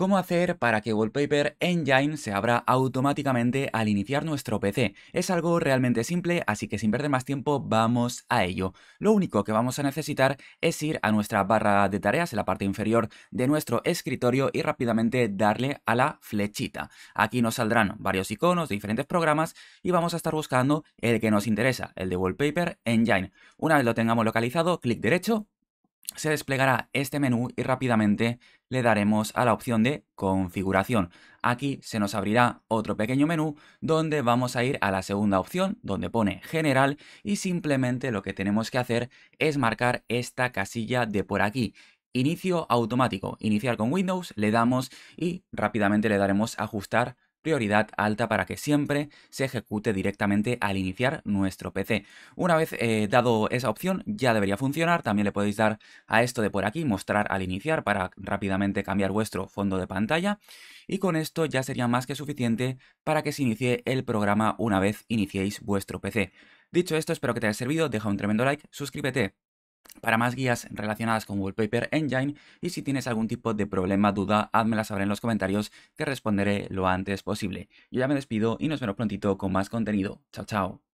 ¿Cómo hacer para que Wallpaper Engine se abra automáticamente al iniciar nuestro PC? Es algo realmente simple, así que sin perder más tiempo vamos a ello. Lo único que vamos a necesitar es ir a nuestra barra de tareas en la parte inferior de nuestro escritorio y rápidamente darle a la flechita. Aquí nos saldrán varios iconos de diferentes programas y vamos a estar buscando el que nos interesa, el de Wallpaper Engine. Una vez lo tengamos localizado, clic derecho, se desplegará este menú y rápidamente le daremos a la opción de configuración. Aquí se nos abrirá otro pequeño menú donde vamos a ir a la segunda opción donde pone general y simplemente lo que tenemos que hacer es marcar esta casilla de por aquí. Inicio automático, iniciar con Windows, le damos y rápidamente le daremos ajustar prioridad alta para que siempre se ejecute directamente al iniciar nuestro PC. Una vez eh, dado esa opción ya debería funcionar, también le podéis dar a esto de por aquí, mostrar al iniciar para rápidamente cambiar vuestro fondo de pantalla y con esto ya sería más que suficiente para que se inicie el programa una vez iniciéis vuestro PC. Dicho esto, espero que te haya servido, deja un tremendo like, suscríbete para más guías relacionadas con Wallpaper Engine y si tienes algún tipo de problema, duda, házmela saber en los comentarios que responderé lo antes posible. Yo ya me despido y nos vemos prontito con más contenido. Chao, chao.